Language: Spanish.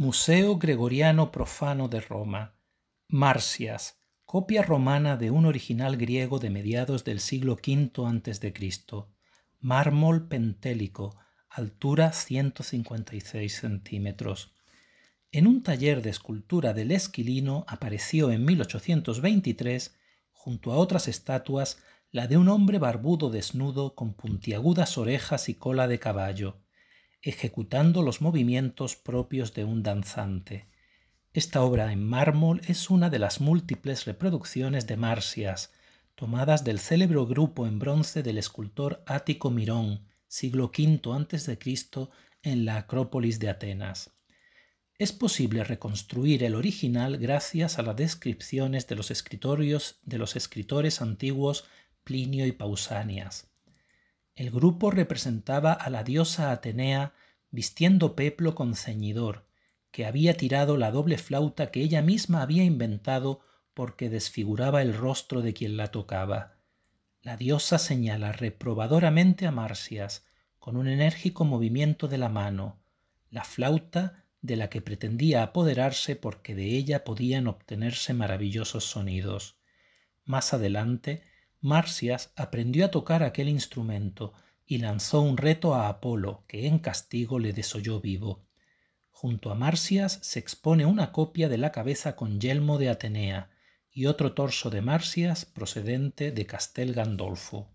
Museo Gregoriano Profano de Roma, Marcias, copia romana de un original griego de mediados del siglo V a.C., mármol pentélico, altura 156 centímetros. En un taller de escultura del Esquilino apareció en 1823, junto a otras estatuas, la de un hombre barbudo desnudo con puntiagudas orejas y cola de caballo ejecutando los movimientos propios de un danzante. Esta obra en mármol es una de las múltiples reproducciones de Marcias, tomadas del célebre grupo en bronce del escultor Ático Mirón, siglo V a.C., en la Acrópolis de Atenas. Es posible reconstruir el original gracias a las descripciones de los escritorios de los escritores antiguos Plinio y Pausanias. El grupo representaba a la diosa Atenea vistiendo peplo con ceñidor, que había tirado la doble flauta que ella misma había inventado porque desfiguraba el rostro de quien la tocaba. La diosa señala reprobadoramente a Marcias con un enérgico movimiento de la mano, la flauta de la que pretendía apoderarse porque de ella podían obtenerse maravillosos sonidos. Más adelante, Marcias aprendió a tocar aquel instrumento y lanzó un reto a Apolo, que en castigo le desoyó vivo. Junto a Marcias se expone una copia de la cabeza con yelmo de Atenea y otro torso de Marcias procedente de Castel Gandolfo.